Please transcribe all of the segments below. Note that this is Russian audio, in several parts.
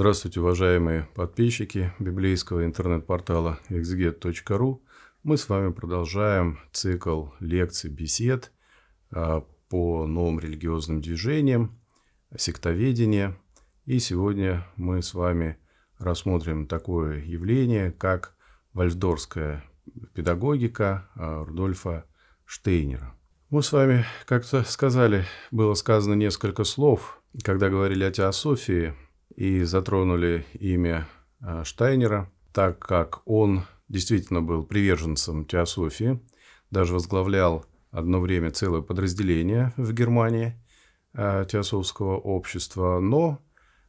Здравствуйте, уважаемые подписчики библейского интернет-портала exget.ru. Мы с вами продолжаем цикл лекций, бесед а, по новым религиозным движениям, сектоведения. И сегодня мы с вами рассмотрим такое явление, как вальдорская педагогика а, Рудольфа Штейнера. Мы с вами как-то сказали, было сказано несколько слов, когда говорили о теософии – и затронули имя э, Штайнера, так как он действительно был приверженцем теософии, даже возглавлял одно время целое подразделение в Германии э, теософского общества, но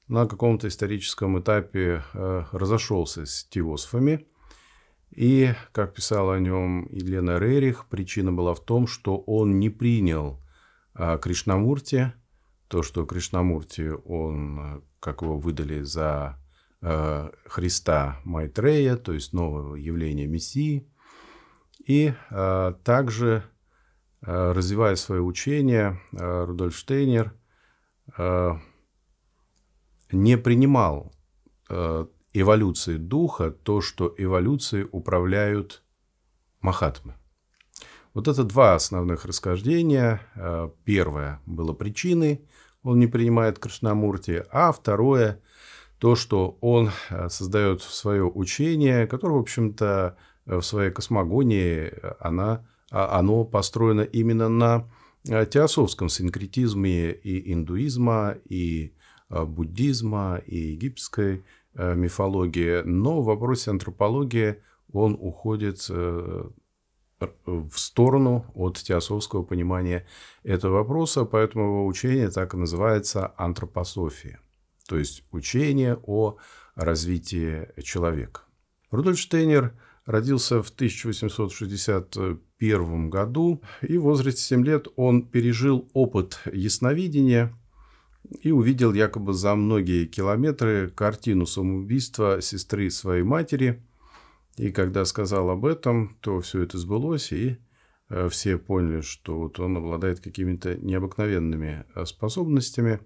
на каком-то историческом этапе э, разошелся с теософами. И, как писала о нем Елена Рерих, причина была в том, что он не принял Кришнамурти, то, что Кришнамурти он как его выдали за э, Христа Майтрея, то есть нового явления Мессии. И э, также, э, развивая свое учение, э, Рудольф Штейнер э, не принимал э, эволюции духа то, что эволюцией управляют махатмы. Вот это два основных расхождения. Э, первое было причиной, он не принимает Кришнамурти, а второе то, что он э, создает свое учение, которое, в общем-то, э, в своей космогонии э, она, а, оно построено именно на теософском синкретизме и индуизма, и буддизма, и египетской мифологии, но в вопросе антропологии он уходит в сторону от теософского понимания этого вопроса, поэтому его учение так и называется антропософия, то есть учение о развитии человека. Рудольф Штейнер родился в 1861 году, и в возрасте 7 лет он пережил опыт ясновидения и увидел якобы за многие километры картину самоубийства сестры своей матери – и когда сказал об этом, то все это сбылось, и э, все поняли, что вот он обладает какими-то необыкновенными э, способностями.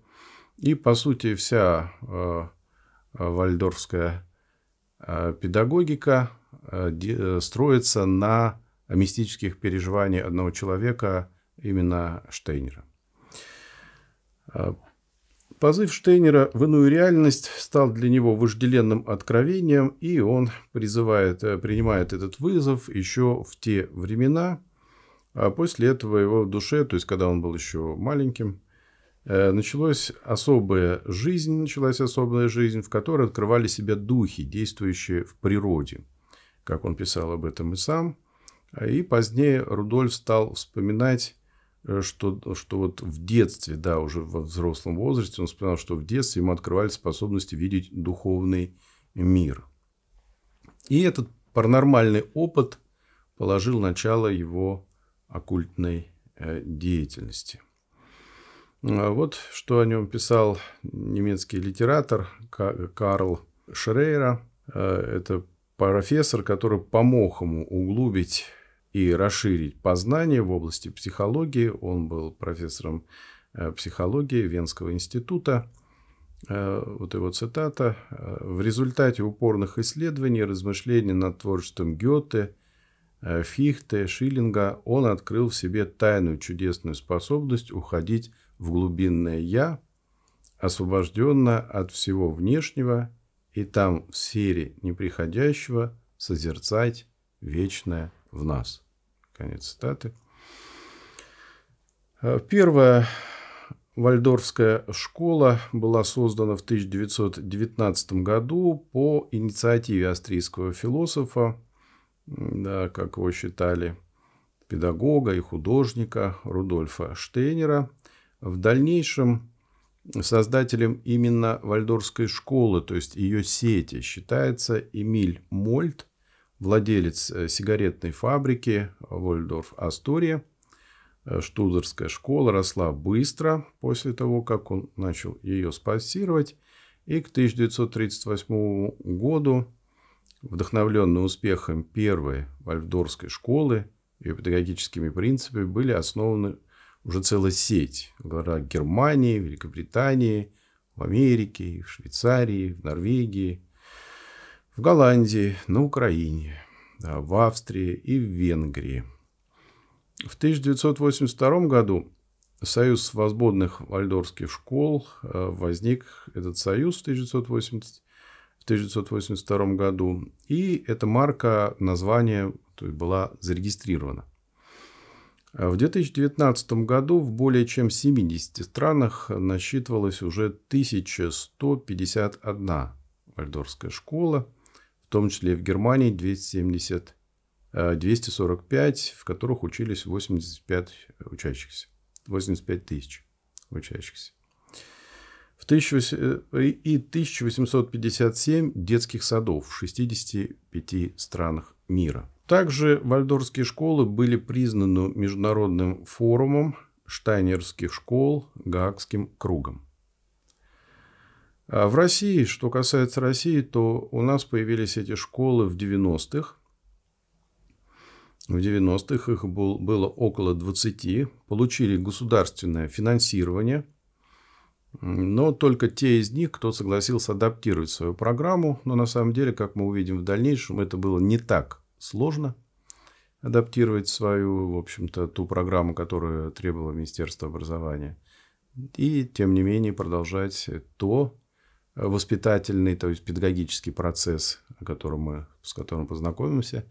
И, по сути, вся э, вальдорфская педагогика строится на мистических переживаниях одного человека, именно Штейнера. Позыв Штейнера в иную реальность стал для него вожделенным откровением, и он призывает, э, принимает этот вызов еще в те времена. А после этого его в душе, то есть когда он был еще маленьким, э, началась особая жизнь, началась особая жизнь, в которой открывали себя духи, действующие в природе, как он писал об этом и сам. А и позднее Рудольф стал вспоминать Э, что, что вот в детстве, да, уже во взрослом возрасте, он вспоминал, что в детстве ему открывались способности видеть духовный мир. И этот паранормальный опыт положил начало его оккультной э, деятельности. А вот что о нем писал немецкий литератор Карл Шрейра. Э, это профессор, который помог ему углубить и расширить познание в области психологии. Он был профессором э, психологии Венского института. Э, вот его цитата. «В результате упорных исследований, размышлений над творчеством Гёте, э, Фихте, Шиллинга, он открыл в себе тайную чудесную способность уходить в глубинное «я», освобожденно от всего внешнего и там в сфере неприходящего созерцать вечное в нас. Конец цитаты. Э, первая Вальдорфская школа была создана в 1919 году по инициативе австрийского философа, да, как его считали, педагога и художника Рудольфа Штейнера. В дальнейшем создателем именно Вальдорфской школы, то есть ее сети, считается Эмиль Мольт, владелец э, сигаретной фабрики э, Вольдорф Астория. Э, Штудерская школа росла быстро после того, как он начал ее спонсировать. И к 1938 году, вдохновленный успехом первой вальдорфской школы и педагогическими принципами, были основаны уже целая сеть в городах Германии, Великобритании, в Америке, в Швейцарии, в Норвегии – в Голландии, на Украине, в Австрии и в Венгрии. В 1982 году Союз свободных вальдорских школ э, возник этот союз в 1980 в 1982 году, и эта марка, название то есть была зарегистрирована. Э, в 2019 году в более чем 70 странах насчитывалось уже 1151 вальдорская школа – том числе и в Германии 270, 245, э, в которых учились 85 учащихся, 85 тысяч учащихся. В 18... Э, и 1857 детских садов в 65 странах мира. Также вальдорфские школы были признаны Международным форумом штайнерских школ Гаагским кругом. А в России, что касается России, то у нас появились эти школы в 90-х. В 90-х их было около 20, получили государственное финансирование, но только те из них, кто согласился адаптировать свою программу, но на самом деле, как мы увидим в дальнейшем, это было не так сложно адаптировать свою, в общем-то, ту программу, которую требовало Министерство образования. И, тем не менее, продолжать то, воспитательный, то есть педагогический процесс, о котором мы, с которым познакомимся,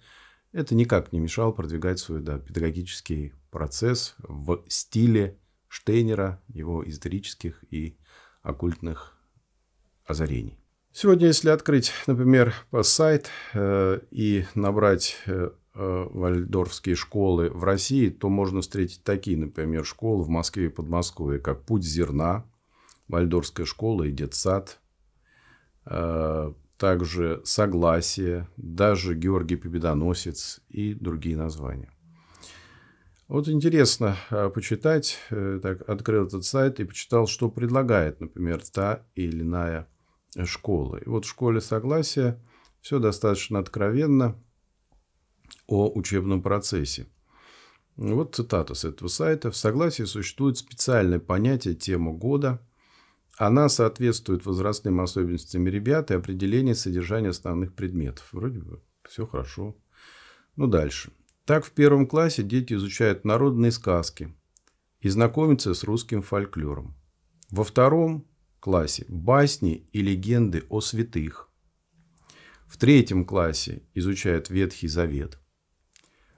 это никак не мешало продвигать свой да, педагогический процесс в стиле Штейнера, его исторических и оккультных озарений. Сегодня, если открыть, например, сайт э, и набрать э, э, вальдорфские школы в России, то можно встретить такие, например, школы в Москве и Подмосковье, как «Путь зерна», Вальдорфская школа и детсад, Э, также «Согласие», даже «Георгий Победоносец» и другие названия. Вот интересно э, почитать, э, так, открыл этот сайт и почитал, что предлагает, например, та или иная школа. И вот в школе Согласие все достаточно откровенно о учебном процессе. Вот цитата с этого сайта. В согласии существует специальное понятие «тема года», она соответствует возрастным особенностям ребят и определению содержания основных предметов. Вроде бы все хорошо. Ну, дальше. Так в первом классе дети изучают народные сказки и знакомятся с русским фольклором. Во втором классе – басни и легенды о святых. В третьем классе изучают Ветхий Завет.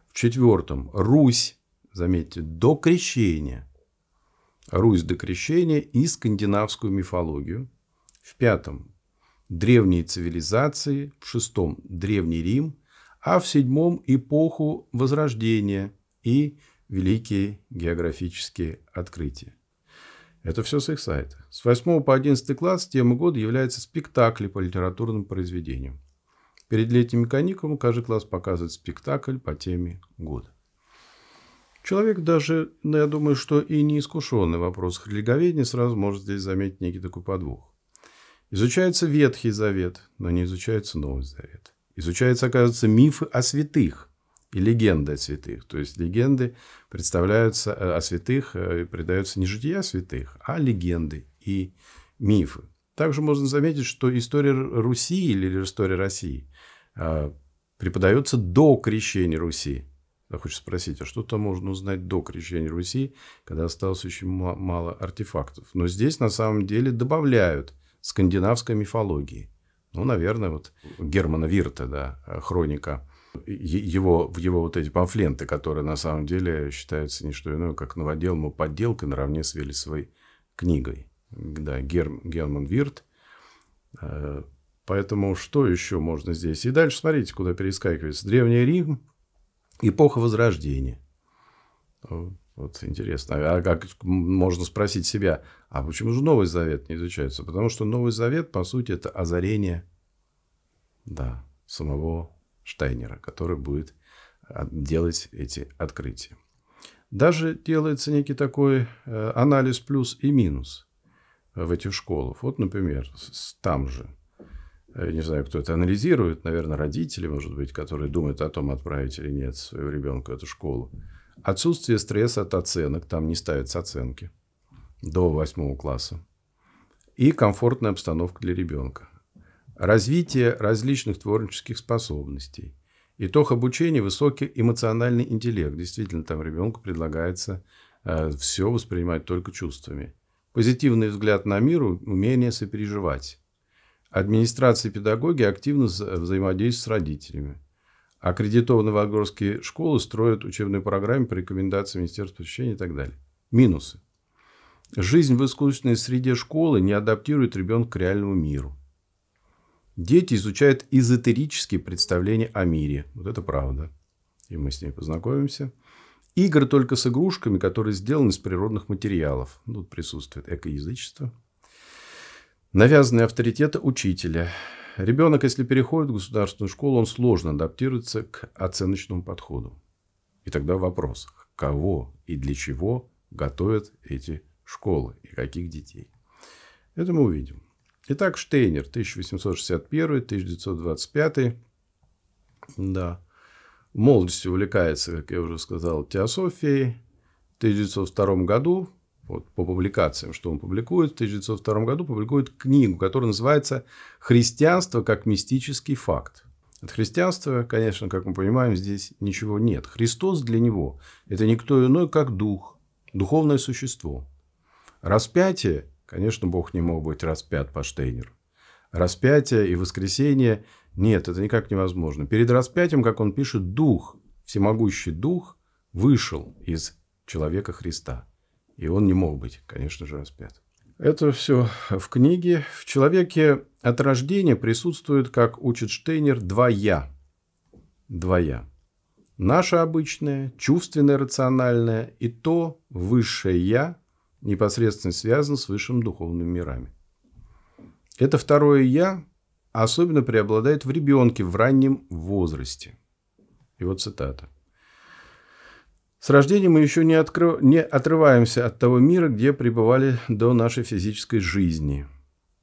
В четвертом – Русь, заметьте, до крещения – Русь до крещения и скандинавскую мифологию. В пятом – древние цивилизации. В шестом – Древний Рим. А в седьмом – эпоху Возрождения и великие географические открытия. Это все с их сайта. С 8 по 11 класс тема года является спектакль по литературным произведениям. Перед летними каникулами каждый класс показывает спектакль по теме года. Человек даже, ну, я думаю, что и неискушенный вопрос вопросах религоведения сразу может здесь заметить некий такой подвох. Изучается Ветхий Завет, но не изучается Новый Завет. Изучаются, оказывается, мифы о святых и легенды о святых. То есть легенды представляются э, о святых, э, придаются не жития святых, а легенды и мифы. Также можно заметить, что история Руси или история России а, преподается до крещения Руси я хочу спросить, а что-то можно узнать до крещения Руси, когда осталось очень мало артефактов? Но здесь на самом деле добавляют скандинавской мифологии. Ну, наверное, вот Германа Вирта, да, хроника его, в его вот эти памфленты, которые на самом деле считаются не что иное, как новодел ему подделкой наравне с Велесовой книгой. Да, Герм Герман Вирт. Э, поэтому что еще можно здесь? И дальше смотрите, куда перескакивается. Древний Рим, Эпоха Возрождения. Э, вот интересно. А как можно спросить себя, а почему же Новый Завет не изучается? Потому что Новый Завет, по сути, это озарение да, самого Штайнера, который будет а, делать эти открытия. Даже делается некий такой э, анализ плюс и минус в этих школах. Вот, например, там же Э, не знаю, кто это анализирует, наверное, родители, может быть, которые думают о том, отправить или нет своего ребенка в эту школу. Отсутствие стресса от оценок, там не ставятся оценки до восьмого класса. И комфортная обстановка для ребенка. Развитие различных творческих способностей. Итог обучения – высокий эмоциональный интеллект. Действительно, там ребенку предлагается э, все воспринимать только чувствами. Позитивный взгляд на мир, умение сопереживать Администрации педагоги активно взаимодействуют с родителями. Аккредитованные вагорские школы строят учебные программы по рекомендациям Министерства просвещения и так далее. Минусы. Жизнь в искусственной среде школы не адаптирует ребенка к реальному миру. Дети изучают эзотерические представления о мире. Вот это правда. И мы с ней познакомимся. Игры только с игрушками, которые сделаны из природных материалов. Тут присутствует экоязычество. Навязанный авторитет учителя. Ребенок, если переходит в государственную школу, он сложно адаптируется к оценочному подходу. И тогда вопрос, кого и для чего готовят эти школы и каких детей. Это мы увидим. Итак, Штейнер, 1861-1925. Да. В молодости увлекается, как я уже сказал, теософией. В 1902 году вот, по публикациям, что он публикует в 1902 году, публикует книгу, которая называется «Христианство как мистический факт». От христианства, конечно, как мы понимаем, здесь ничего нет. Христос для него – это никто иной, как дух, духовное существо. Распятие, конечно, Бог не мог быть распят по Штейнеру. Распятие и воскресение – нет, это никак невозможно. Перед распятием, как он пишет, дух, всемогущий дух вышел из человека Христа – и он не мог быть, конечно же, распят. Это все в книге. В человеке от рождения присутствует, как учит Штейнер, два «я». Два «я». Наше обычное, чувственное, рациональное и то высшее «я» непосредственно связано с высшим духовными мирами. Это второе «я» особенно преобладает в ребенке в раннем возрасте. И вот цитата. С рождения мы еще не, откры... не отрываемся от того мира, где пребывали до нашей физической жизни.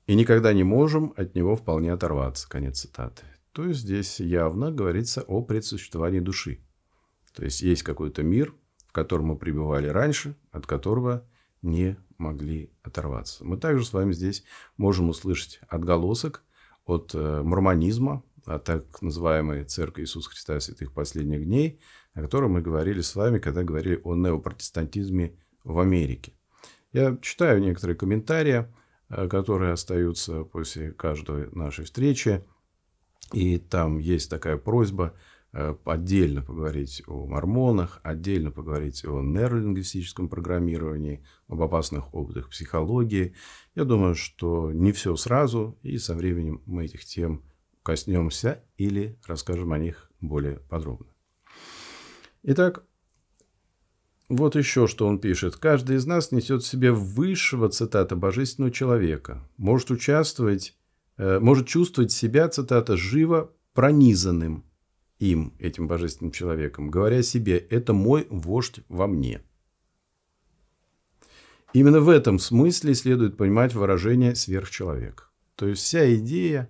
И никогда не можем от него вполне оторваться. Конец цитаты. То есть здесь явно говорится о предсуществовании души. То есть есть какой-то мир, в котором мы пребывали раньше, от которого не могли оторваться. Мы также с вами здесь можем услышать отголосок от э, мормонизма, от так называемой Церкви Иисуса Христа Святых Последних Дней – о котором мы говорили с вами, когда говорили о неопротестантизме в Америке. Я читаю некоторые комментарии, э, которые остаются после каждой нашей встречи. И там есть такая просьба э, отдельно поговорить о мормонах, отдельно поговорить о нейролингвистическом программировании, об опасных опытах психологии. Я думаю, что не все сразу, и со временем мы этих тем коснемся или расскажем о них более подробно. Итак, вот еще что он пишет. «Каждый из нас несет в себе высшего, цитата, божественного человека. Может участвовать, э, может чувствовать себя, цитата, живо пронизанным им, этим божественным человеком, говоря себе, это мой вождь во мне». Именно в этом смысле следует понимать выражение «сверхчеловек». То есть вся идея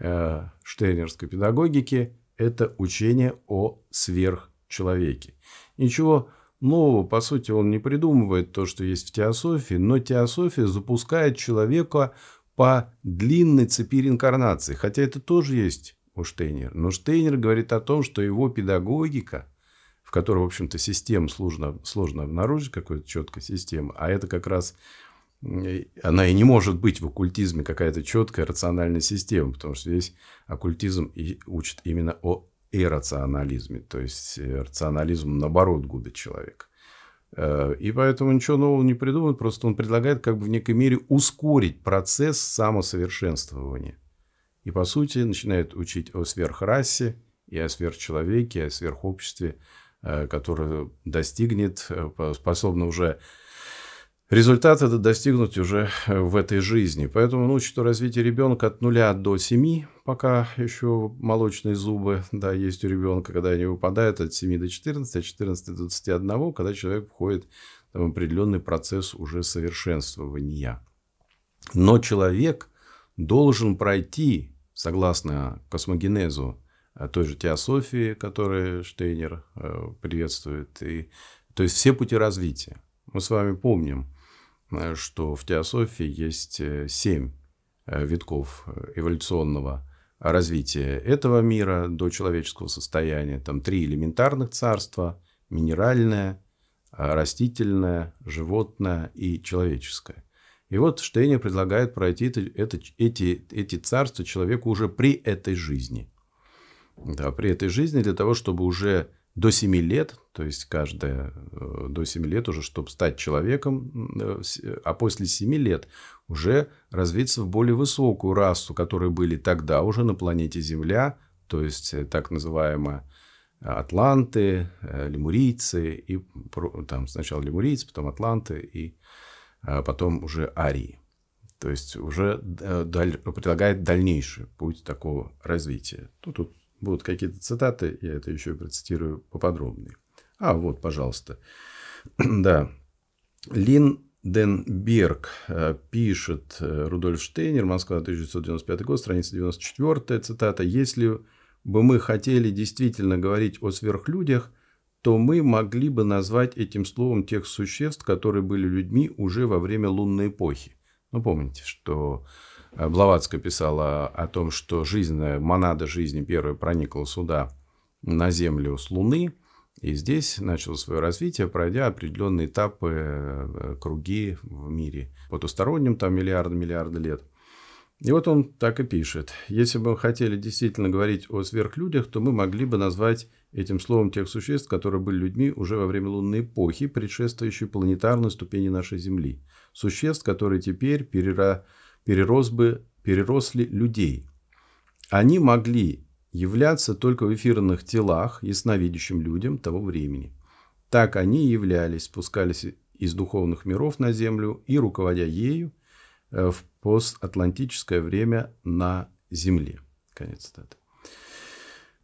э, штернерской педагогики – это учение о сверхчеловеке человеке. Ничего нового, по сути, он не придумывает то, что есть в теософии, но теософия запускает человека по длинной цепи реинкарнации. Хотя это тоже есть у Штейнера. Но Штейнер говорит о том, что его педагогика, в которой, в общем-то, систем сложно, сложно обнаружить, какую-то четкую систему, а это как раз она и не может быть в оккультизме какая-то четкая рациональная система, потому что здесь оккультизм и учит именно о иррационализме. То есть э, рационализм, наоборот, губит человека. Э, и поэтому ничего нового не придуман, просто он предлагает как бы в некой мере ускорить процесс самосовершенствования. И по сути начинает учить о сверхрасе, и о сверхчеловеке, и о сверхобществе, э, которое достигнет, способно уже Результат это достигнуть уже э, в этой жизни. Поэтому ну, что развитие ребенка от нуля до семи, пока еще молочные зубы да, есть у ребенка, когда они выпадают от 7 до 14, от 14 до 21, когда человек входит в определенный процесс уже совершенствования. Но человек должен пройти, согласно космогенезу э, той же теософии, которую Штейнер э, приветствует, и, то есть все пути развития. Мы с вами помним, Э, что в теософии есть э, семь э, витков эволюционного развития этого мира до человеческого состояния. Там три элементарных царства – минеральное, а, растительное, животное и человеческое. И вот Штейнер предлагает пройти это, это, эти, эти царства человеку уже при этой жизни. Да, при этой жизни для того, чтобы уже до 7 лет, то есть каждая э, до 7 лет уже, чтобы стать человеком, э, э, а после 7 лет уже развиться в более высокую расу, которые были тогда уже на планете Земля, то есть так называемые атланты, лемурийцы, и там сначала лемурийцы, потом атланты, и а, потом уже арии. То есть уже предлагает дальнейший путь такого развития. Ну, тут Будут какие-то цитаты, я это еще и процитирую поподробнее. А, вот, пожалуйста. да. Лин Денберг э, пишет э, Рудольф Штейнер, Москва, 1995 год, страница 94, цитата. «Если бы мы хотели действительно говорить о сверхлюдях, то мы могли бы назвать этим словом тех существ, которые были людьми уже во время лунной эпохи». Ну, помните, что Э, Блаватская писала о том, что жизнь, э, монада жизни первая проникла сюда, на Землю с Луны, и здесь начало свое развитие, пройдя определенные этапы, э, круги в мире, потусторонним там миллиарды-миллиарды лет. И вот он так и пишет. Если бы мы хотели действительно говорить о сверхлюдях, то мы могли бы назвать этим словом тех существ, которые были людьми уже во время лунной эпохи, предшествующей планетарной ступени нашей Земли. Существ, которые теперь перерастают перерос бы, переросли людей. Они могли являться только в эфирных телах ясновидящим людям того времени. Так они и являлись, спускались из духовных миров на Землю и, руководя ею, э, в постатлантическое время на Земле. Конец цитаты.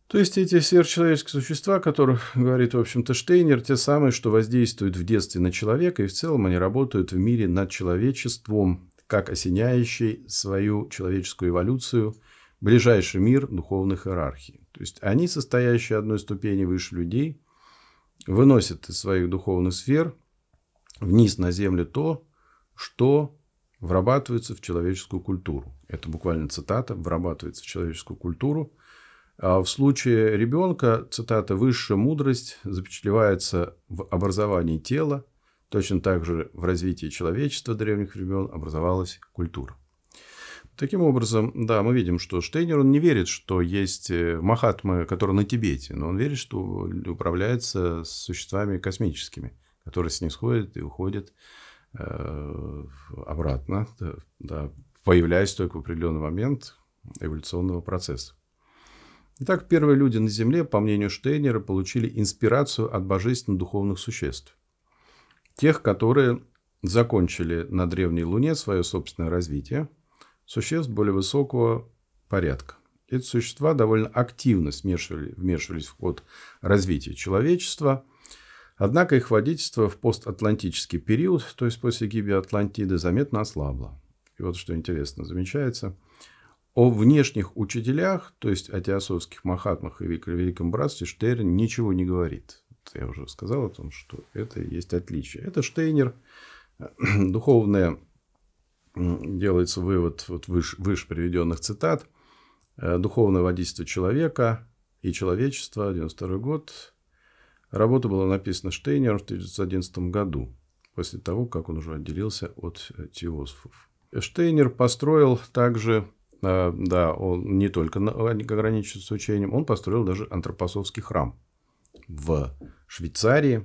То есть эти сверхчеловеческие существа, о которых говорит, в общем-то, Штейнер, те самые, что воздействуют в детстве на человека, и в целом они работают в мире над человечеством, как осеняющий свою человеческую эволюцию ближайший мир духовных иерархий. То есть они, состоящие одной ступени выше людей, выносят из своих духовных сфер вниз на землю то, что врабатывается в человеческую культуру. Это буквально цитата «врабатывается в человеческую культуру». А в случае ребенка, цитата, «высшая мудрость запечатлевается в образовании тела, Точно так же в развитии человечества древних времен образовалась культура. Таким образом, да, мы видим, что Штейнер, он не верит, что есть э, Махатмы, которые на Тибете, но он верит, что управляется существами космическими, которые снисходят и уходят э, обратно, да, появляясь только в определенный момент эволюционного процесса. Итак, первые люди на Земле, по мнению Штейнера, получили инспирацию от божественно-духовных существ – тех, которые закончили на древней Луне свое собственное развитие, существ более высокого порядка. Эти существа довольно активно смешивали, вмешивались в ход развития человечества. Однако их водительство в постатлантический период, то есть после гибели Атлантиды, заметно ослабло. И вот что интересно замечается. О внешних учителях, то есть о теософских махатмах и великом братстве, Штерн ничего не говорит я уже сказал о том, что это и есть отличие. Это Штейнер, духовное, делается вывод вот выше, выше приведенных цитат, э, духовное водительство человека и человечества, 92 год. Работа была написана Штейнером в 1911 году, после того, как он уже отделился от э, теософов. Штейнер построил также э, да, он не только ограничивается учением, он построил даже антропосовский храм в Швейцарии,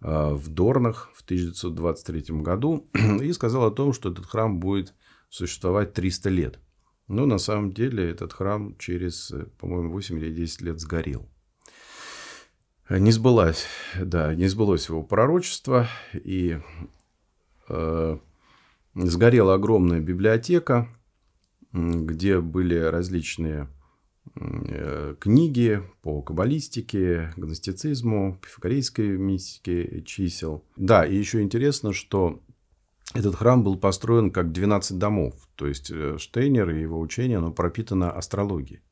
э, в Дорнах в 1923 году и сказал о том, что этот храм будет существовать 300 лет. Но на самом деле этот храм через, э, по-моему, 8 или 10 лет сгорел. Не сбылось, да, не сбылось его пророчество, и э, сгорела огромная библиотека, где были различные Э, книги по каббалистике, гностицизму, пифагорейской мистике чисел. Да, и еще интересно, что этот храм был построен как 12 домов. То есть э, Штейнер и его учение оно пропитано астрологией.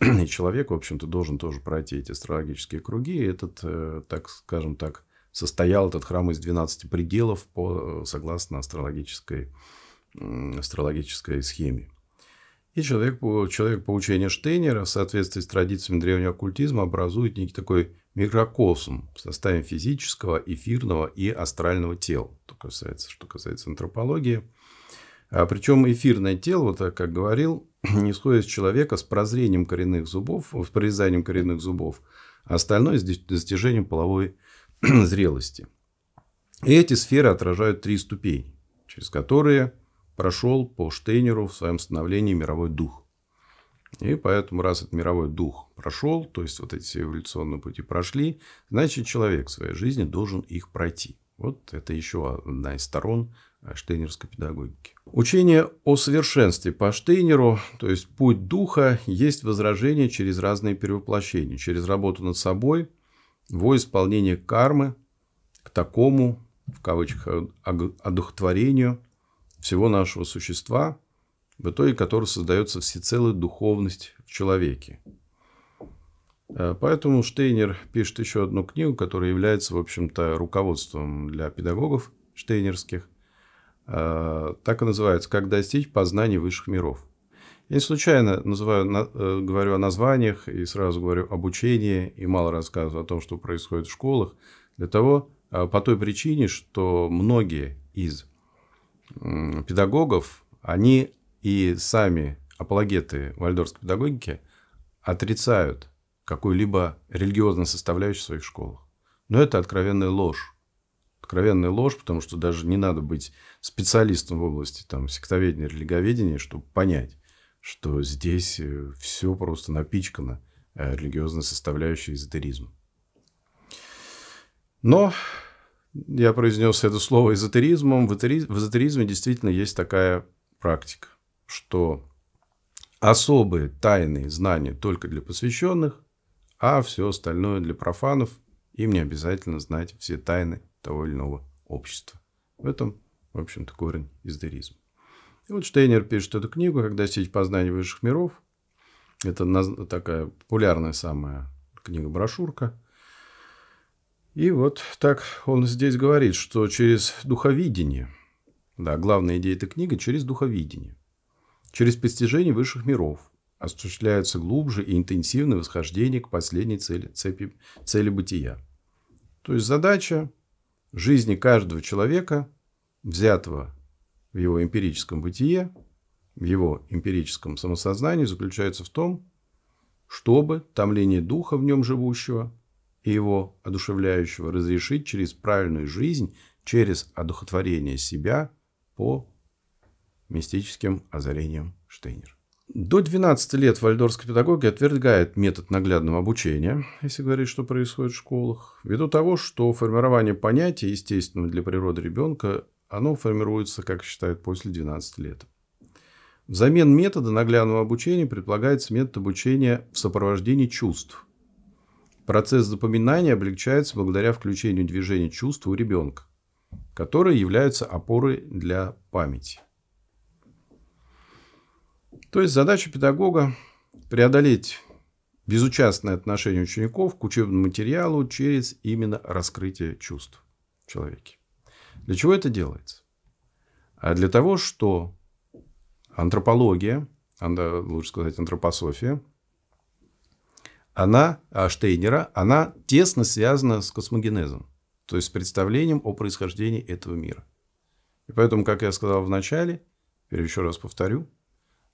И человек, в общем-то, должен тоже пройти эти астрологические круги. И этот, э, так скажем так, состоял этот храм из 12 пределов по, согласно астрологической, астрологической схеме. И человек, человек получения Штейнера в соответствии с традициями древнего оккультизма образует некий такой микрокосм в составе физического, эфирного и астрального тел. Что касается, что касается антропологии. А причем эфирное тело, вот как говорил, не исходит из человека с прозрением коренных зубов, э, с прорезанием коренных зубов, а остальное с достижением половой зрелости. И эти сферы отражают три ступени, через которые – прошел по Штейнеру в своем становлении мировой дух. И поэтому, раз этот мировой дух прошел, то есть вот эти все эволюционные пути прошли, значит, человек в своей жизни должен их пройти. Вот это еще одна из сторон э, штейнерской педагогики. Учение о совершенстве по Штейнеру, то есть путь духа, есть возражение через разные перевоплощения, через работу над собой, во исполнение кармы к такому, в кавычках, одухотворению, всего нашего существа, в итоге которого создается всецелая духовность в человеке. Э, поэтому Штейнер пишет еще одну книгу, которая является, в общем-то, руководством для педагогов штейнерских. Э, так и называется «Как достичь познания высших миров». Я не случайно называю, э, говорю о названиях и сразу говорю об учении и мало рассказываю о том, что происходит в школах, для того, по той причине, что многие из педагогов, они и сами апологеты вальдорской педагогики отрицают какую-либо религиозную составляющую в своих школах. Но это откровенная ложь. Откровенная ложь, потому что даже не надо быть специалистом в области там, сектоведения, религоведения, чтобы понять, что здесь э, все просто напичкано э, религиозной составляющей эзотеризма. Но я произнес это слово эзотеризмом. В, эзотериз... в эзотеризме действительно есть такая практика, что особые тайные знания только для посвященных, а все остальное для профанов. Им не обязательно знать все тайны того или иного общества. В этом, в общем-то, корень эзотеризма. И вот Штейнер пишет эту книгу когда сеть познания высших миров». Это такая популярная самая книга-брошюрка – и вот так он здесь говорит, что через духовидение, да, главная идея этой книги через духовидение, через постижение высших миров осуществляется глубже и интенсивное восхождение к последней цели, цепи, цели бытия. То есть задача жизни каждого человека, взятого в его эмпирическом бытие, в его эмпирическом самосознании, заключается в том, чтобы томление духа в нем живущего – и его одушевляющего разрешить через правильную жизнь, через одухотворение себя по мистическим озарениям Штейнера. До 12 лет вальдорская педагогика отвергает метод наглядного обучения, если говорить, что происходит в школах, ввиду того, что формирование понятия, естественного для природы ребенка, оно формируется, как считают, после 12 лет. Взамен метода наглядного обучения предполагается метод обучения в сопровождении чувств – Процесс запоминания облегчается благодаря включению движения чувств у ребенка, которые являются опорой для памяти. То есть задача педагога преодолеть безучастное отношение учеников к учебному материалу через именно раскрытие чувств в человеке. Для чего это делается? А для того, что антропология, лучше сказать антропософия – она, а, Штейнера, она тесно связана с космогенезом, то есть с представлением о происхождении этого мира. И поэтому, как я сказал в начале, теперь еще раз повторю,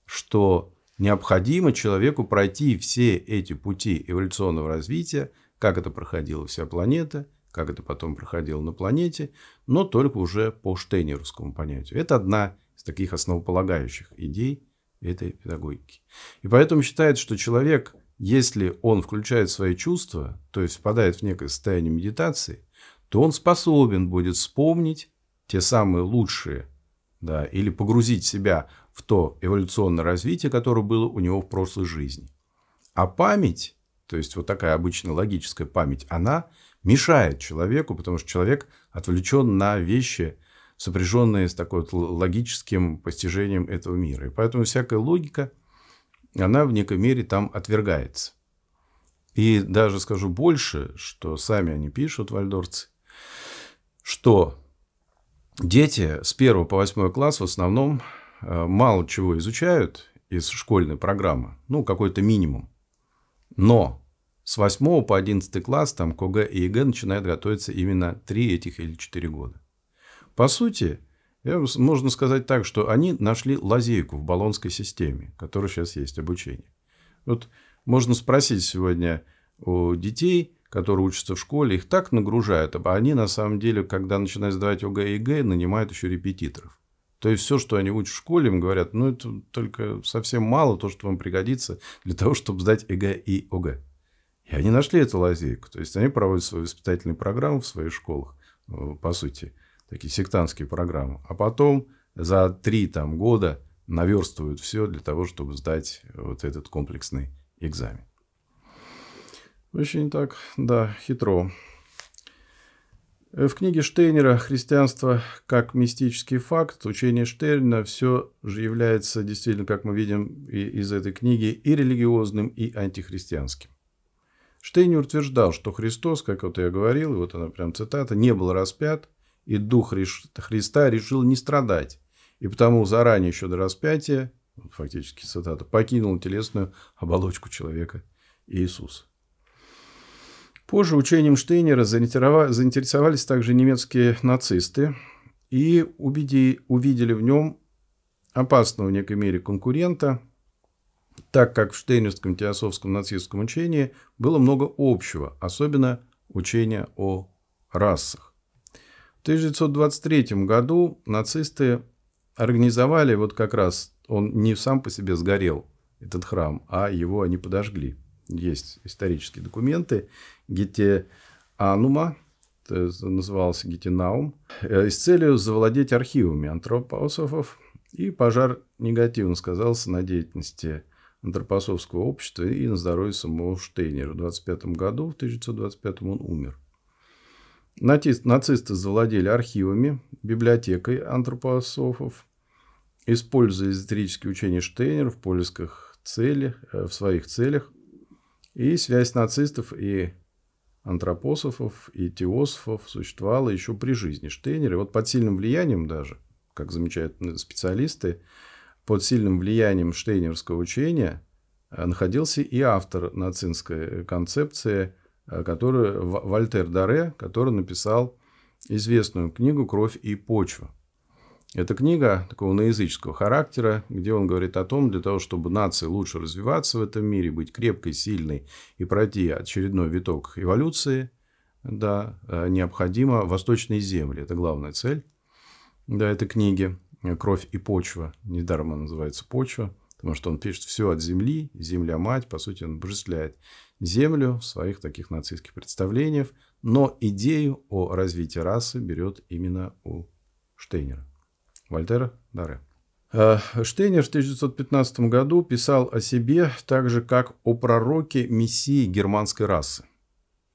что необходимо человеку пройти все эти пути эволюционного развития, как это проходила вся планета, как это потом проходило на планете, но только уже по штейнеровскому понятию. Это одна из таких основополагающих идей этой педагогики. И поэтому считается, что человек – если он включает свои чувства, то есть впадает в некое состояние медитации, то он способен будет вспомнить те самые лучшие, да, или погрузить себя в то эволюционное развитие, которое было у него в прошлой жизни. А память, то есть вот такая обычная логическая память, она мешает человеку, потому что человек отвлечен на вещи, сопряженные с такой вот логическим постижением этого мира. И поэтому всякая логика – она в некой мере там отвергается. И даже скажу больше, что сами они пишут, вальдорцы, что дети с 1 по 8 класс в основном э, мало чего изучают из школьной программы, ну, какой-то минимум. Но с 8 по 11 класс там КОГЭ и ЕГЭ начинают готовиться именно 3 этих или 4 года. По сути, можно сказать так, что они нашли лазейку в баллонской системе, которая сейчас есть, обучение. Вот можно спросить сегодня у детей, которые учатся в школе, их так нагружают, а они на самом деле, когда начинают сдавать ОГЭ и ЕГЭ, нанимают еще репетиторов. То есть все, что они учат в школе, им говорят, ну это только совсем мало то, что вам пригодится для того, чтобы сдать ЕГЭ и ОГЭ. И они нашли эту лазейку. То есть они проводят свою воспитательную программу в своих школах, э, по сути – такие сектантские программы. А потом за три там, года наверстывают все для того, чтобы сдать вот этот комплексный экзамен. Очень так, да, хитро. Э, в книге Штейнера «Христианство как мистический факт» учение Штейнера все же является действительно, как мы видим из этой книги, и религиозным, и антихристианским. Штейнер утверждал, что Христос, как вот я говорил, вот она прям цитата, не был распят, и дух Христа решил не страдать. И потому заранее еще до распятия, фактически цитата, покинул телесную оболочку человека Иисус. Позже учением Штейнера заинтересовались также немецкие нацисты и увидели в нем опасного в некой мере конкурента, так как в штейнерском теософском нацистском учении было много общего, особенно учение о расах. 1923 году нацисты организовали, вот как раз он не сам по себе сгорел, этот храм, а его они подожгли. Есть исторические документы. Гете Анума, назывался Гетинаум, с э, целью завладеть архивами антропософов. И пожар негативно сказался на деятельности антропософского общества и на здоровье самого Штейнера. В 1925 году, в 1925 он умер нацисты завладели архивами, библиотекой антропософов, используя эзотерические учения Штейнера в поисках цели, э, в своих целях. И связь нацистов и антропософов и теософов существовала еще при жизни Штейнера. И вот под сильным влиянием даже, как замечают специалисты, под сильным влиянием штейнерского учения э, находился и автор нацистской концепции – Э, который Вольтер Даре, который написал известную книгу «Кровь и почва». Это книга такого наязыческого характера, где он говорит о том, для того, чтобы нации лучше развиваться в этом мире, быть крепкой, сильной и пройти очередной виток эволюции, да, э, необходимо восточные земли. Это главная цель да, этой книги «Кровь и почва». Недаром она называется «Почва», потому что он пишет все от земли, земля-мать, по сути, он обожествляет землю в своих таких нацистских представлениях, но идею о развитии расы берет именно у Штейнера. Вольтера Даре. Э, Штейнер в 1915 году писал о себе так же, как о пророке мессии германской расы.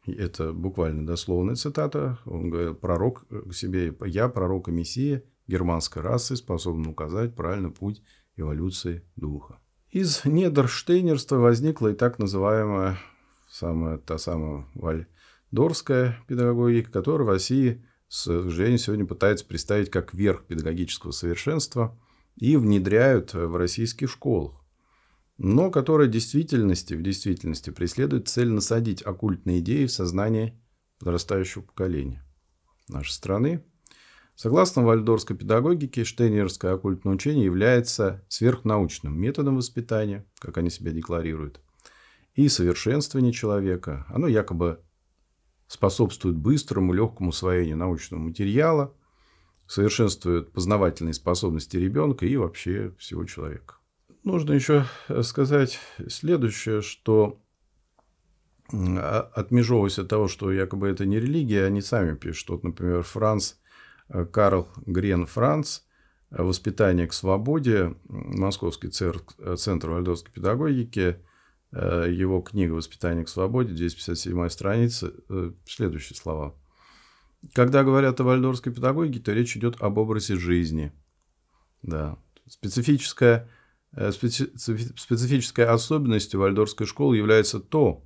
Это буквально дословная цитата. Он говорил, пророк к себе, я пророк и мессия германской расы, способен указать правильный путь эволюции духа. Из недр штейнерства возникла и так называемая самая, та самая вальдорская педагогика, которая в России, к сожалению, сегодня пытается представить как верх педагогического совершенства и внедряют в российских школах но которая в действительности, в действительности преследует цель насадить оккультные идеи в сознание подрастающего поколения нашей страны. Согласно вальдорской педагогике, штейнерское оккультное учение является сверхнаучным методом воспитания, как они себя декларируют – и совершенствование человека. Оно якобы способствует быстрому, легкому усвоению научного материала, совершенствует познавательные способности ребенка и вообще всего человека. Нужно еще э, сказать следующее, что а, отмежовываясь от того, что якобы это не религия, они сами пишут. Вот, например, Франц, э, Карл Грен Франц – «Воспитание к свободе», Московский э, центр вальдорфской педагогики, Э, его книга «Воспитание к свободе», 257 страница, э, следующие слова. Когда говорят о вальдорской педагогике, то речь идет об образе жизни. Да. Специфическая, э, специ, специфической особенностью вальдорской школы является то,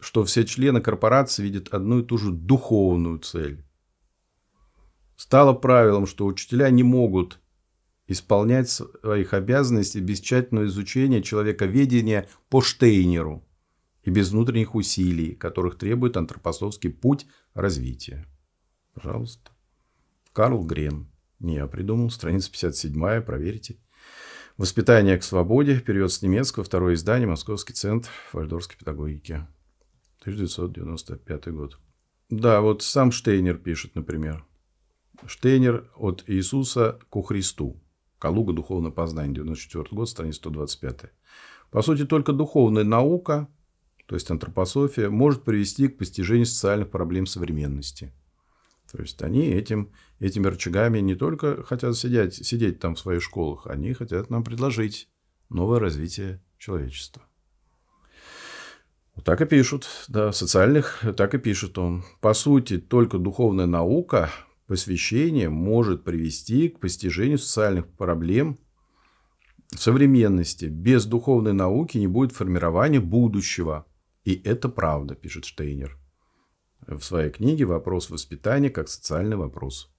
что все члены корпорации видят одну и ту же духовную цель. Стало правилом, что учителя не могут – исполнять своих обязанностей без тщательного изучения человековедения по Штейнеру и без внутренних усилий, которых требует антропосовский путь развития. Пожалуйста. Карл Грен. Не я придумал. Страница 57. Проверите. «Воспитание к свободе», перевод с немецкого, второе издание, Московский центр вальдорской педагогики, 1995 год. Да, вот сам Штейнер пишет, например. Штейнер от Иисуса к Христу. Калуга, духовное познание, 94 год, страница 125. По сути, только духовная наука, то есть антропософия, может привести к постижению социальных проблем современности. То есть они этим, этими рычагами не только хотят сидеть, сидеть там в своих школах, они хотят нам предложить новое развитие человечества. Вот так и пишут, да, социальных так и пишет он. По сути, только духовная наука посвящение может привести к постижению социальных проблем современности. Без духовной науки не будет формирования будущего. И это правда, пишет Штейнер в своей книге «Вопрос воспитания как социальный вопрос».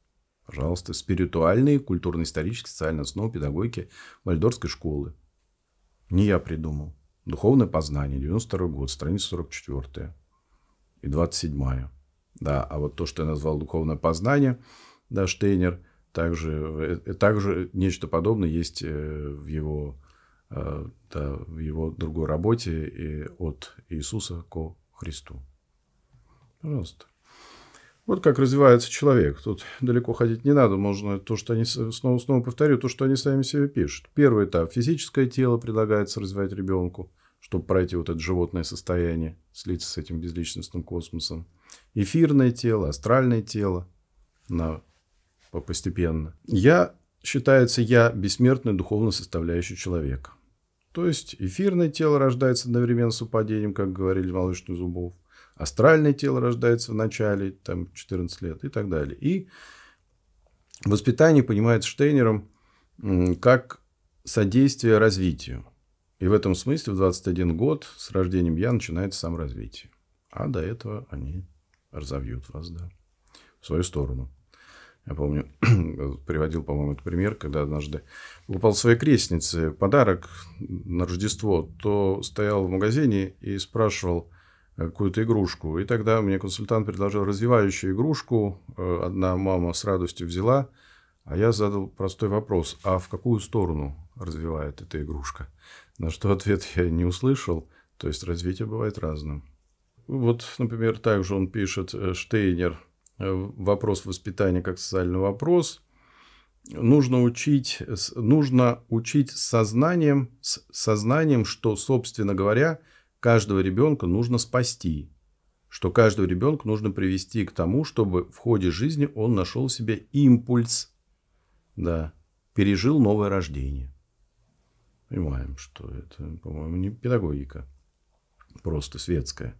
Пожалуйста, спиритуальные, культурно-исторические, социальные основы педагогики Вальдорской школы. Не я придумал. Духовное познание, 92 год, страница 44 и 27. Да, а вот то, что я назвал духовное познание, да, Штейнер, также, э, э, также нечто подобное есть э, в его, да, в его другой работе и от Иисуса ко Христу. Пожалуйста. Вот как развивается человек. Тут далеко ходить не надо. Можно то, что они... Снова, снова повторю, то, что они сами себе пишут. Первый этап. Физическое тело предлагается развивать ребенку, чтобы пройти вот это животное состояние, слиться с этим безличностным космосом эфирное тело, астральное тело на, постепенно. Я считается я бессмертной духовно составляющей человека. То есть эфирное тело рождается одновременно с упадением, как говорили молочных зубов. Астральное тело рождается в начале, там 14 лет и так далее. И воспитание понимает Штейнером как содействие развитию. И в этом смысле в 21 год с рождением я начинается сам развитие. А до этого они разовьют вас, да, в свою сторону. Я помню, приводил, по-моему, этот пример, когда однажды покупал своей крестнице подарок на Рождество, то стоял в магазине и спрашивал э, какую-то игрушку. И тогда мне консультант предложил развивающую игрушку. Э, одна мама с радостью взяла, а я задал простой вопрос, а в какую сторону развивает эта игрушка? На что ответ я не услышал. То есть развитие бывает разным. Вот, например, также он пишет э, Штейнер э, «Вопрос воспитания как социальный вопрос». Нужно учить, нужно учить сознанием, с сознанием, что, собственно говоря, каждого ребенка нужно спасти, что каждого ребенка нужно привести к тому, чтобы в ходе жизни он нашел себе импульс, да, пережил новое рождение. Понимаем, что это, по-моему, не педагогика, просто светская.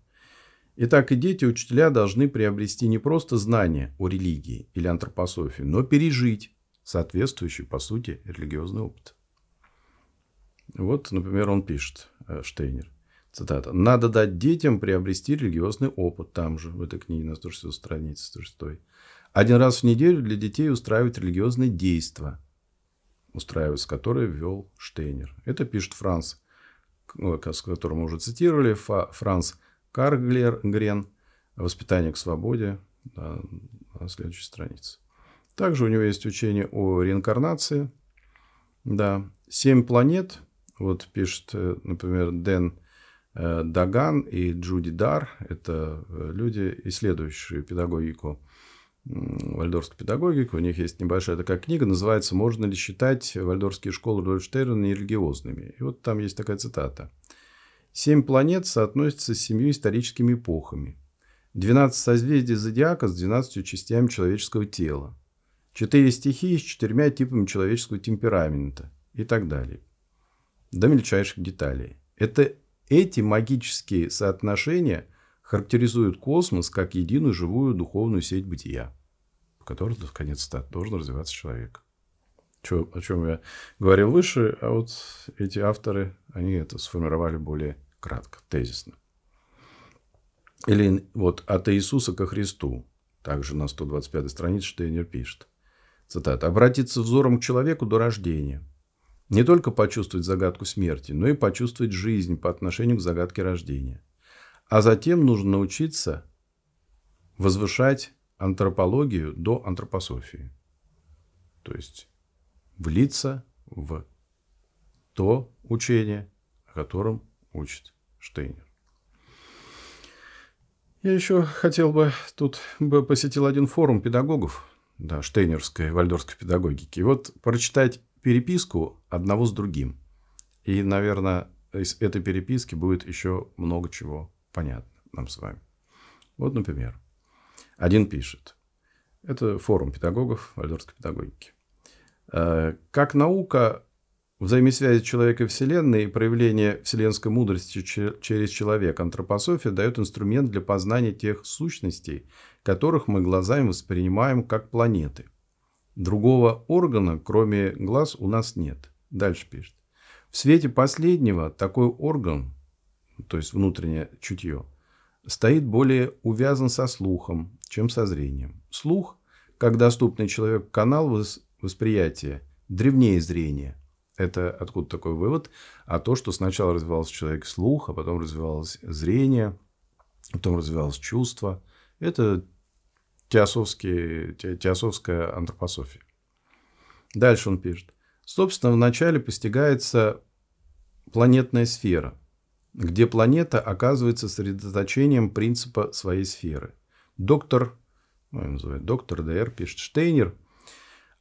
Итак, и дети, учителя должны приобрести не просто знания о религии или антропософии, но пережить соответствующий, по сути, религиозный опыт. Вот, например, он пишет, э, Штейнер, цитата, «Надо дать детям приобрести религиозный опыт» там же, в этой книге на 106 странице, 106. «Один раз в неделю для детей устраивать религиозные действия, устраивать которые вел Штейнер». Это пишет Франц, ну, с которым мы уже цитировали, Франц Карглер Грен «Воспитание к свободе» да, на следующей странице. Также у него есть учение о реинкарнации. Да. Семь планет. Вот пишет, э, например, Дэн э, Даган и Джуди Дар. Это э, люди, исследующие педагогику, вальдорфскую педагогику. У них есть небольшая такая книга, называется «Можно ли считать вальдорфские школы Рольштейна нерелигиозными?» И вот там есть такая цитата – Семь планет соотносятся с семью историческими эпохами. 12 созвездий зодиака с 12 частями человеческого тела. Четыре стихии с четырьмя типами человеческого темперамента и так далее. До мельчайших деталей. Это эти магические соотношения характеризуют космос как единую живую духовную сеть бытия, в которой, в конец цитат, должен развиваться человек о чем я говорил выше, а вот эти авторы, они это сформировали более кратко, тезисно. Или вот от Иисуса ко Христу. Также на 125 странице Штейнер пишет. Цитата. «Обратиться взором к человеку до рождения. Не только почувствовать загадку смерти, но и почувствовать жизнь по отношению к загадке рождения. А затем нужно научиться возвышать антропологию до антропософии. То есть влиться в то учение, о котором учит Штейнер. Я еще хотел бы... Тут бы посетил один форум педагогов, да, штейнерской, вальдорской педагогики. И вот прочитать переписку одного с другим. И, наверное, из этой переписки будет еще много чего понятно нам с вами. Вот, например, один пишет. Это форум педагогов вальдорской педагогики. Э, как наука Взаимосвязи человека и Вселенной и проявление вселенской мудрости через человека антропософия дает инструмент для познания тех сущностей, которых мы глазами воспринимаем как планеты. Другого органа, кроме глаз, у нас нет. Дальше пишет. В свете последнего такой орган, то есть внутреннее чутье, стоит более увязан со слухом, чем со зрением. Слух, как доступный человек канал восприятия, древнее зрения – это откуда такой вывод? А то, что сначала развивался человек слух, а потом развивалось зрение, потом развивалось чувство, это теософская антропософия. Дальше он пишет. Собственно, вначале постигается планетная сфера, где планета оказывается сосредоточением принципа своей сферы. Доктор, ну, называют доктор Д.Р. пишет, Штейнер –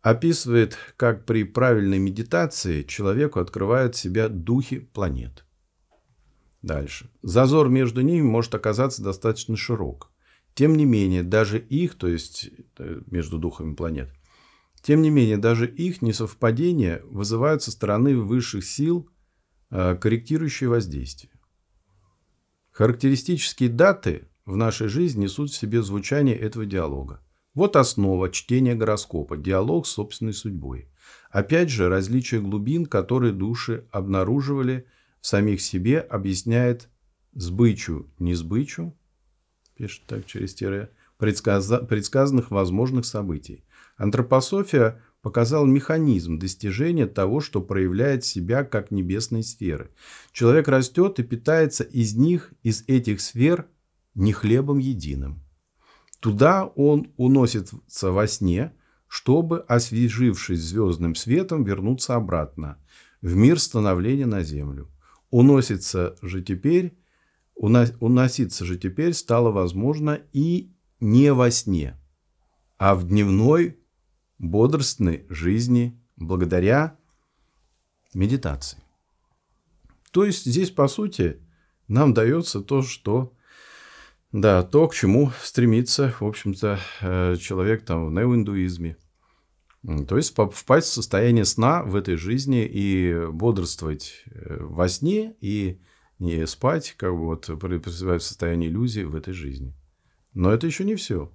описывает, как при правильной медитации человеку открывают себя духи планет. Дальше. Зазор между ними может оказаться достаточно широк. Тем не менее, даже их, то есть э, между духами планет, тем не менее, даже их несовпадения вызывают со стороны высших сил э, корректирующие воздействие. Характеристические даты в нашей жизни несут в себе звучание этого диалога. Вот основа чтения гороскопа, диалог с собственной судьбой. Опять же, различие глубин, которые души обнаруживали в самих себе, объясняет сбычу, не сбычу, пишет так через тире, предсказ... предсказанных возможных событий. Антропософия показала механизм достижения того, что проявляет себя как небесные сферы. Человек растет и питается из них, из этих сфер, не хлебом единым. Туда он уносится во сне, чтобы, освежившись звездным светом, вернуться обратно, в мир становления на землю. Уносится же теперь, уноситься же теперь стало возможно и не во сне, а в дневной бодрственной жизни благодаря медитации. То есть здесь, по сути, нам дается то, что да, то, к чему стремится, в общем-то, э, человек там в неоиндуизме. То есть впасть в состояние сна в этой жизни и бодрствовать э, во сне, и не спать, как бы вот пребывать в состоянии иллюзии в этой жизни. Но это еще не все.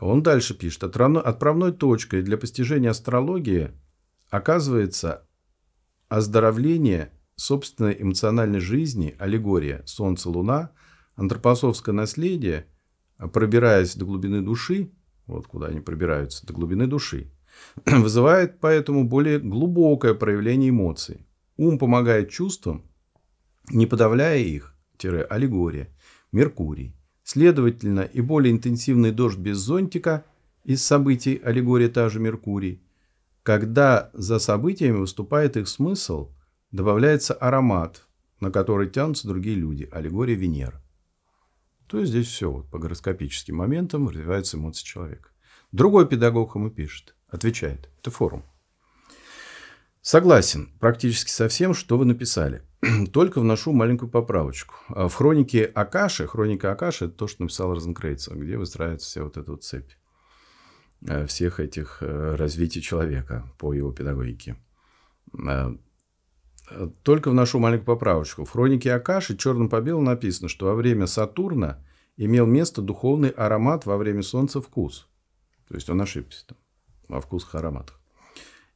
Он дальше пишет. Отправной точкой для постижения астрологии оказывается оздоровление собственной эмоциональной жизни, аллегория «Солнце-Луна», антропосовское наследие, а, пробираясь до глубины души, вот куда они пробираются, до глубины души, вызывает поэтому более глубокое проявление эмоций. Ум помогает чувствам, не подавляя их, тире аллегория, Меркурий. Следовательно, и более интенсивный дождь без зонтика из событий аллегория та же Меркурий, когда за событиями выступает их смысл, добавляется аромат, на который тянутся другие люди, аллегория Венера то здесь все вот, по гороскопическим моментам развивается эмоции человека. Другой педагог ему пишет, отвечает. Это форум. Согласен практически со всем, что вы написали. Только вношу маленькую поправочку. А в хронике Акаши, хроника Акаши – это то, что написал Розенкрейцер, где выстраивается вся вот эта вот цепь э, всех этих э, развитий человека по его педагогике. Э, только вношу маленькую поправочку. В хронике Акаши черным по белому написано, что во время Сатурна имел место духовный аромат, во время Солнца – вкус. То есть он ошибся там во вкусах ароматах.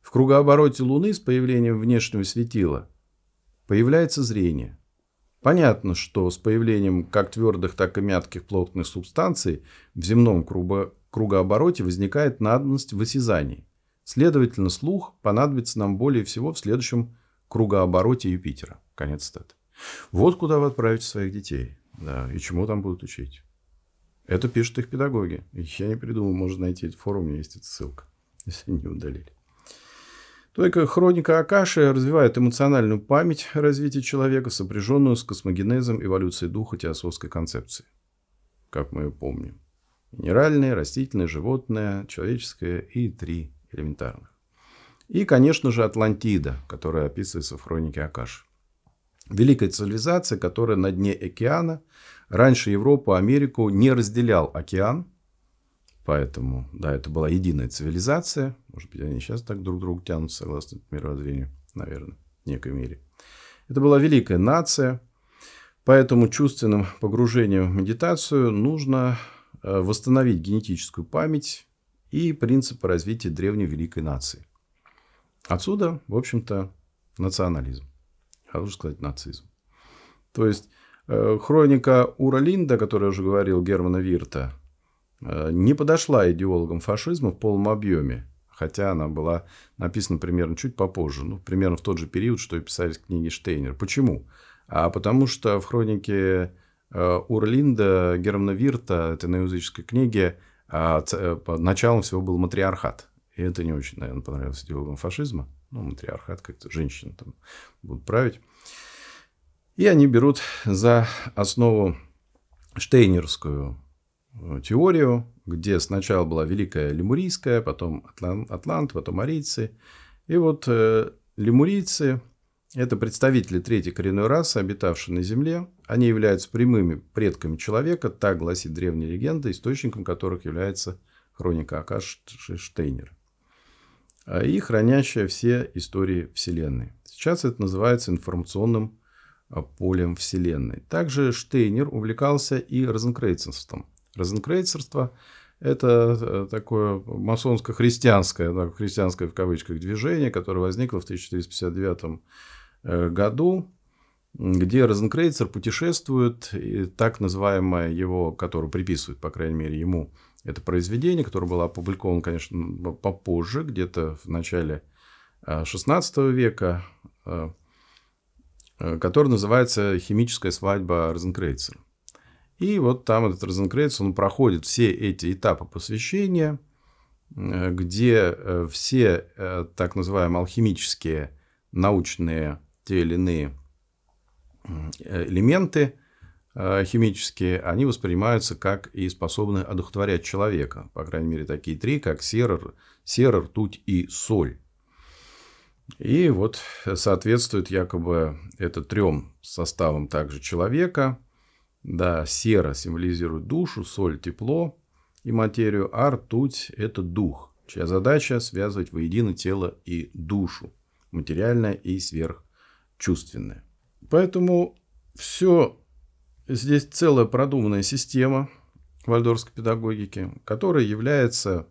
В кругообороте Луны с появлением внешнего светила появляется зрение. Понятно, что с появлением как твердых, так и мягких плотных субстанций в земном кругообороте возникает надобность в осязании. Следовательно, слух понадобится нам более всего в следующем кругообороте Юпитера. Конец стат. Вот куда вы отправите своих детей. Да, и чему там будут учить. Это пишут их педагоги. Я не придумал, можно найти этот форум, у меня есть эта ссылка, если не удалили. Только хроника Акаши развивает эмоциональную память развития человека, сопряженную с космогенезом эволюции духа теософской концепции. Как мы ее помним. Минеральное, растительное, животное, человеческое и три элементарных. И, конечно же, Атлантида, которая описывается в хронике Акаш. Великая цивилизация, которая на дне океана. Раньше Европу, Америку не разделял океан. Поэтому, да, это была единая цивилизация. Может быть, они сейчас так друг к другу тянут, согласно мировоззрению, наверное, в некой мере. Это была великая нация. Поэтому чувственным погружением в медитацию нужно э, восстановить генетическую память и принципы развития древней великой нации. Отсюда, в общем-то, национализм. А сказать, нацизм. То есть, э, хроника Уралинда, о которой уже говорил, Германа Вирта, э, не подошла идеологам фашизма в полном объеме. Хотя она была написана примерно чуть попозже, ну, примерно в тот же период, что и писались книги Штейнер. Почему? А потому что в хронике э, Урлинда Германа Вирта, этой наязыческой книге, а началом всего был матриархат. И это не очень, наверное, понравилось идеологам фашизма. Ну, матриархат как-то, женщины там будут править. И они берут за основу штейнерскую э, теорию, где сначала была Великая Лемурийская, потом Атлан, Атлант, потом арийцы. И вот э, лемурийцы – это представители третьей коренной расы, обитавшей на Земле. Они являются прямыми предками человека, так гласит древняя легенда, источником которых является хроника Акаш Штейнера. А, и хранящая все истории Вселенной. Сейчас это называется информационным а, полем Вселенной. Также Штейнер увлекался и розенкрейцерством. Розенкрейцерство – это э, такое масонско-христианское, христианское в кавычках, движение, которое возникло в 1359 э, году где Розенкрейцер путешествует, и так называемое его, которое приписывают, по крайней мере, ему это произведение, которое было опубликовано, конечно, попозже, где-то в начале XVI э, века, э, э, которое называется «Химическая свадьба Розенкрейцера». И вот там этот Розенкрейц, он проходит все эти этапы посвящения, где все так называемые алхимические научные те или иные Э, элементы э, химические, они воспринимаются как и способны одухотворять человека. По крайней мере, такие три, как серр, серр ртуть и соль. И вот э, соответствует якобы это трем составам также человека. Да, сера символизирует душу, соль – тепло и материю, а ртуть – это дух, чья задача – связывать воедино тело и душу, материальное и сверхчувственное. Поэтому все здесь целая продуманная система вальдорской педагогики, которая является,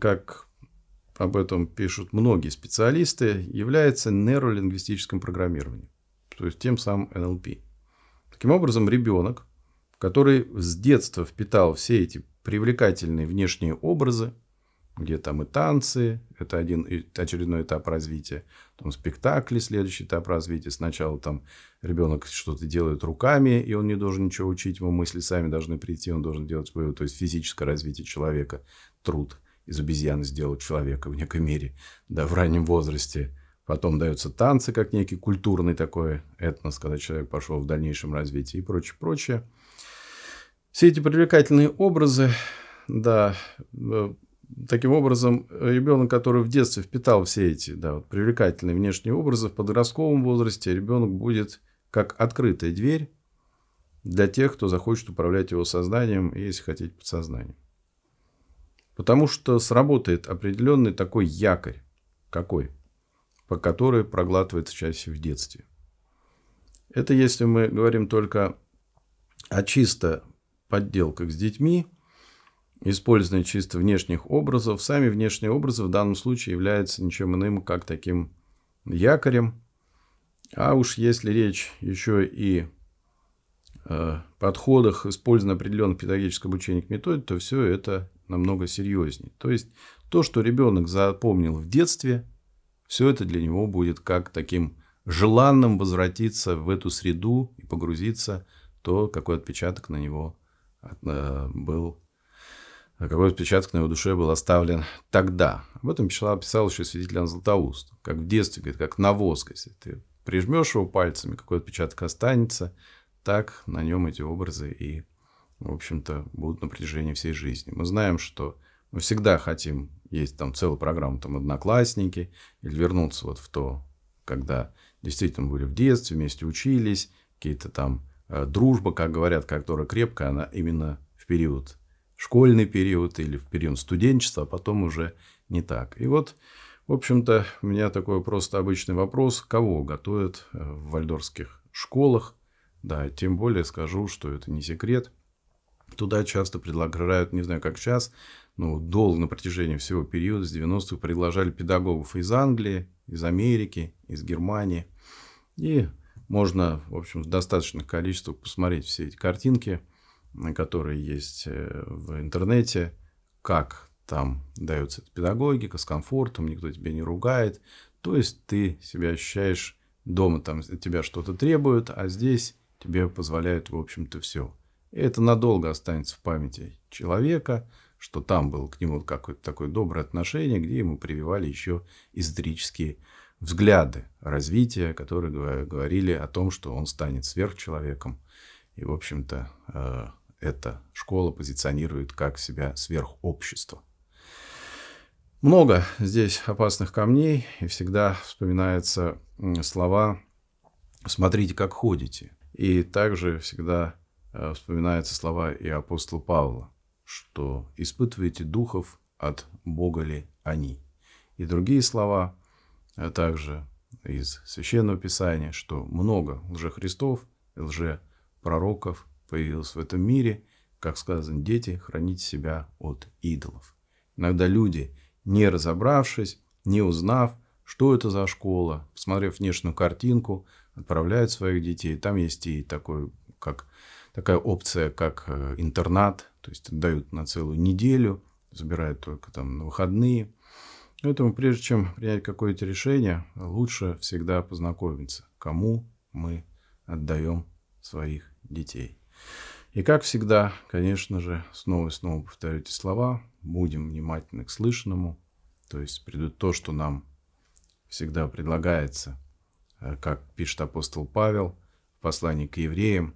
как об этом пишут многие специалисты, является нейролингвистическим программированием, то есть тем самым НЛП. Таким образом, ребенок, который с детства впитал все эти привлекательные внешние образы, где там и танцы, это один очередной этап развития, там спектакли, следующий этап развития. Сначала там ребенок что-то делает руками, и он не должен ничего учить, его мысли сами должны прийти, он должен делать свое, то есть физическое развитие человека, труд из обезьяны сделать человека в некой мере, да, в раннем возрасте. Потом даются танцы, как некий культурный такой этнос, когда человек пошел в дальнейшем развитии и прочее, прочее. Все эти привлекательные образы, да, э, Таким образом, э, ребенок, который в детстве впитал все эти да, вот, привлекательные внешние образы, в подростковом возрасте ребенок будет как открытая дверь для тех, кто захочет управлять его сознанием и, если хотите, подсознанием. Потому что сработает определенный такой якорь. Какой? По которой проглатывается чаще в детстве. Это если мы говорим только о чисто подделках с детьми – использование чисто внешних образов. Сами внешние образы в данном случае являются ничем иным, как таким якорем. А уж если речь еще и э, подходах использования определенных педагогических обучений к методе, то все это намного серьезнее. То есть, то, что ребенок запомнил в детстве, все это для него будет как таким желанным возвратиться в эту среду и погрузиться, то какой отпечаток на него э, был а какой отпечаток на его душе был оставлен тогда. Об этом писал, писал еще свидетель Ан Златоуст. Как в детстве, говорит, как на Если ты прижмешь его пальцами, какой отпечаток останется, так на нем эти образы и, в общем-то, будут на протяжении всей жизни. Мы знаем, что мы всегда хотим, есть там целую программу, там, «Одноклассники», или вернуться вот в то, когда действительно были в детстве, вместе учились, какие-то там э, дружба, как говорят, которая крепкая, она именно в период школьный период или в период студенчества, а потом уже не так. И вот, в общем-то, у меня такой просто обычный вопрос, кого готовят э, в вальдорских школах, да, тем более скажу, что это не секрет. Туда часто предлагают, не знаю, как сейчас, но долго на протяжении всего периода с 90-х предложали педагогов из Англии, из Америки, из Германии. И можно, в общем, в достаточных количествах посмотреть все эти картинки – Э, которые есть э, в интернете, как там дается педагогика с комфортом, никто тебя не ругает. То есть ты себя ощущаешь дома, там тебя что-то требуют, а здесь тебе позволяют, в общем-то, все. И это надолго останется в памяти человека, что там было к нему какое-то такое доброе отношение, где ему прививали еще эзотерические взгляды развития, которые говорили о том, что он станет сверхчеловеком. И, в общем-то, э, эта школа позиционирует как себя сверхобщество. Много здесь опасных камней, и всегда вспоминаются слова «смотрите, как ходите». И также всегда э, вспоминаются слова и апостола Павла, что испытываете духов, от Бога ли они». И другие слова э, также из Священного Писания, что много лжехристов, лжепророков появилось в этом мире, как сказано, дети, хранить себя от идолов. Иногда люди, не разобравшись, не узнав, что это за школа, посмотрев внешнюю картинку, отправляют своих детей. Там есть и такой, как, такая опция, как э, интернат, то есть дают на целую неделю, забирают только там на выходные. Поэтому прежде чем принять какое-то решение, лучше всегда познакомиться, кому мы отдаем своих детей. И как всегда, конечно же, снова и снова повторяйте слова, будем внимательны к слышанному, то есть придут то, что нам всегда предлагается, э, как пишет апостол Павел в послании к евреям.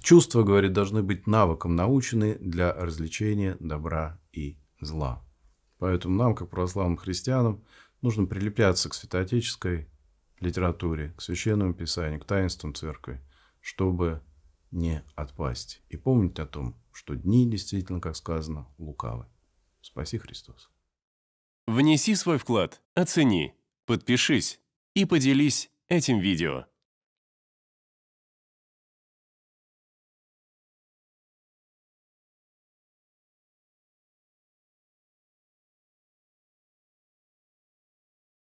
Чувства, говорит, должны быть навыком научены для развлечения добра и зла. Поэтому нам, как православным христианам, нужно прилепляться к святоотеческой литературе, к священному писанию, к таинствам церкви, чтобы не отпасть. И помнить о том, что дни действительно, как сказано, лукавы. Спаси Христос. Внеси свой вклад, оцени, подпишись и поделись этим видео.